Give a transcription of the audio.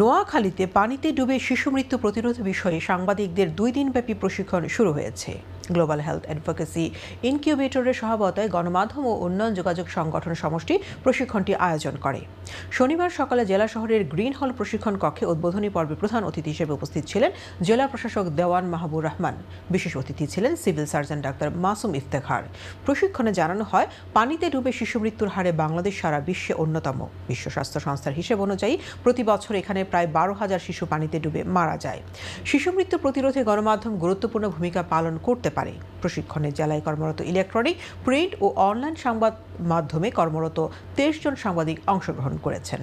নোয়াখালীতে পানিতে ডুবে শিশু মৃত্যু প্রতিরোধ বিষয়ে সাংবাদিকদের দুই দিনব্যাপী প্রশিক্ষণ শুরু হয়েছে গ্লোবাল হেলথ অ্যাডভোকেসি ইনকিউবেটরের সহাবতায় গণমাধ্যম ও উন্নয়ন যোগাযোগ সংগঠন সমষ্টি প্রশিক্ষণটি আয়োজন করে শনিবার সকালে জেলা শহরের গ্রিন হল প্রশিক্ষণ কক্ষে উদ্বোধনী পর্বে প্রধান অতিথি হিসেবে উপস্থিত ছিলেন জেলা প্রশাসক দেওয়ান মাহবুর রহমান বিশেষ অতিথি ছিলেন civil surgeon doctor Masum Iftekhar প্রশিক্ষণে জানানো হয় পানিতে ডুবে শিশু মৃত্যুর হারে বাংলাদেশ সারা বিশ্বে অন্যতম বিশ্ব স্বাস্থ্য সংস্থার হিসেব অনুযায়ী প্রতি বছর এখানে প্রায় বারো হাজার শিশু পানিতে ডুবে মারা যায় শিশু মৃত্যু প্রতিরোধে গণমাধ্যম গুরুত্বপূর্ণ ভূমিকা পালন করতে পারে প্রশিক্ষণে জেলায় কর্মরত ইলেকট্রনিক প্রিন্ট ও অনলাইন সংবাদ মাধ্যমে কর্মরত তেইশ জন সাংবাদিক অংশগ্রহণ করেছেন